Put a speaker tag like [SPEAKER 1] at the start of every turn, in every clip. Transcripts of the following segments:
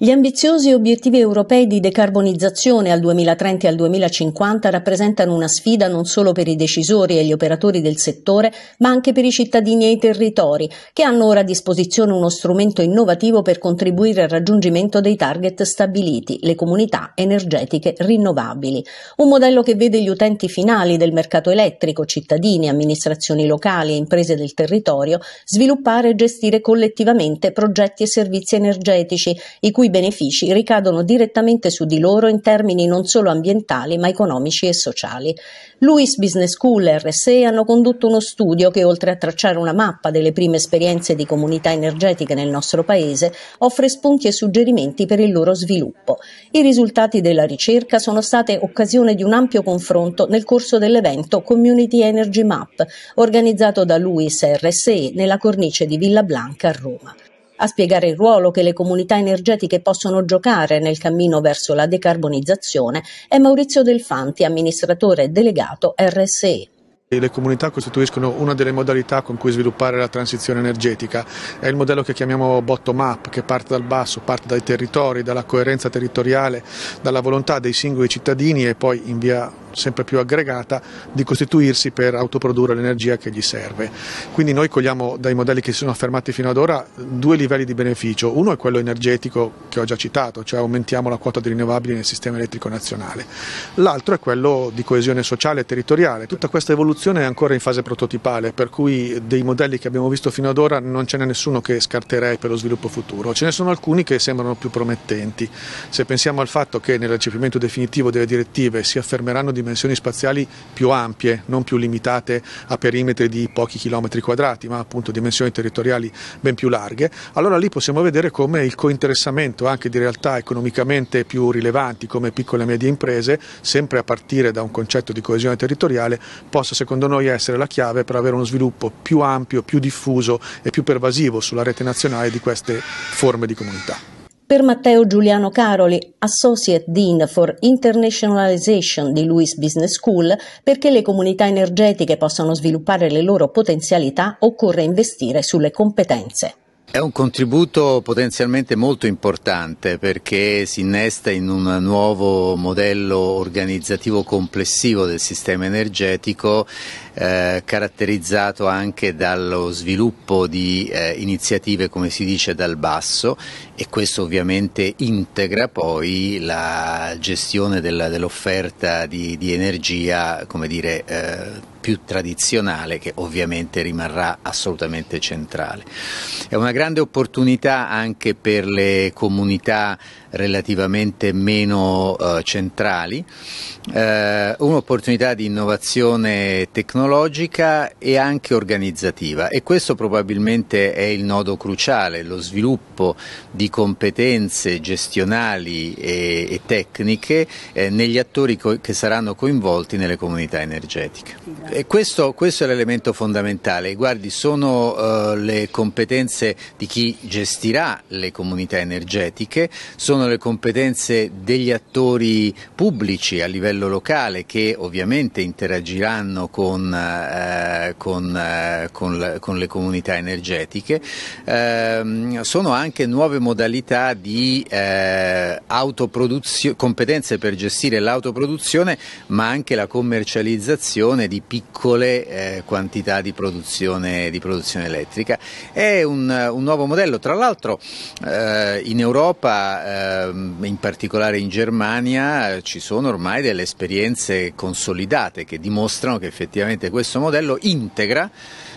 [SPEAKER 1] Gli ambiziosi obiettivi europei di decarbonizzazione al 2030 e al 2050 rappresentano una sfida non solo per i decisori e gli operatori del settore, ma anche per i cittadini e i territori, che hanno ora a disposizione uno strumento innovativo per contribuire al raggiungimento dei target stabiliti, le comunità energetiche rinnovabili. Un modello che vede gli utenti finali del mercato elettrico, cittadini, amministrazioni locali e imprese del territorio, sviluppare e gestire collettivamente progetti e servizi energetici, i cui cui benefici ricadono direttamente su di loro in termini non solo ambientali ma economici e sociali. Luis Business School e RSE hanno condotto uno studio che oltre a tracciare una mappa delle prime esperienze di comunità energetiche nel nostro paese, offre spunti e suggerimenti per il loro sviluppo. I risultati della ricerca sono state occasione di un ampio confronto nel corso dell'evento Community Energy Map, organizzato da Luis RSE nella cornice di Villa Blanca a Roma a spiegare il ruolo che le comunità energetiche possono giocare nel cammino verso la decarbonizzazione è Maurizio Delfanti, amministratore delegato RSE.
[SPEAKER 2] Le comunità costituiscono una delle modalità con cui sviluppare la transizione energetica. È il modello che chiamiamo bottom-up, che parte dal basso, parte dai territori, dalla coerenza territoriale, dalla volontà dei singoli cittadini e poi in via sempre più aggregata di costituirsi per autoprodurre l'energia che gli serve. Quindi noi cogliamo dai modelli che si sono affermati fino ad ora due livelli di beneficio. Uno è quello energetico che ho già citato, cioè aumentiamo la quota di rinnovabili nel sistema elettrico nazionale. L'altro è quello di coesione sociale e territoriale. Tutta questa evoluzione è ancora in fase prototipale, per cui dei modelli che abbiamo visto fino ad ora non ce n'è nessuno che scarterei per lo sviluppo futuro. Ce ne sono alcuni che sembrano più promettenti. Se pensiamo al fatto che nel recepimento definitivo delle direttive si affermeranno di dimensioni spaziali più ampie, non più limitate a perimetri di pochi chilometri quadrati, ma appunto dimensioni territoriali ben più larghe, allora lì possiamo vedere come il cointeressamento anche di realtà economicamente più rilevanti come piccole e medie imprese, sempre a partire da un concetto di coesione territoriale, possa secondo noi essere la chiave per avere uno sviluppo più ampio, più diffuso e più pervasivo sulla rete nazionale di queste forme di comunità
[SPEAKER 1] per Matteo Giuliano Caroli, Associate Dean for Internationalization di Lewis Business School, perché le comunità energetiche possano sviluppare le loro potenzialità occorre investire sulle competenze.
[SPEAKER 3] È un contributo potenzialmente molto importante perché si innesta in un nuovo modello organizzativo complessivo del sistema energetico eh, caratterizzato anche dallo sviluppo di eh, iniziative come si dice dal basso e questo ovviamente integra poi la gestione dell'offerta dell di, di, energia come dire, eh, più tradizionale che ovviamente rimarrà assolutamente centrale. È una grande opportunità anche per le comunità relativamente meno eh, centrali, eh, un'opportunità di innovazione tecnologica e anche organizzativa e questo probabilmente è il nodo cruciale, lo sviluppo di competenze gestionali e, e tecniche eh, negli attori che saranno coinvolti nelle comunità energetiche. Eh, e questo, questo, è l'elemento fondamentale. Guardi, sono uh, le competenze di chi gestirà le comunità energetiche, sono le competenze degli attori pubblici a livello locale che ovviamente interagiranno con, uh, con, uh, con, la, con le comunità energetiche, ehm, sono anche nuove modalità di competenze per gestire l'autoproduzione ma anche la commercializzazione di piccoli piccole eh, quantità di produzione, di produzione, elettrica. È un, un nuovo modello, tra l'altro eh, in Europa, eh, in particolare in Germania, ci sono ormai delle esperienze consolidate che dimostrano che effettivamente questo modello integra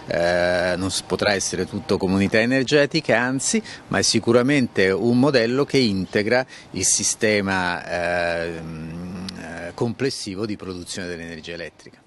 [SPEAKER 3] eh, non potrà essere tutto comunità energetica, anzi, ma è sicuramente un modello che integra il sistema ehm, eh, complessivo di produzione dell'energia elettrica.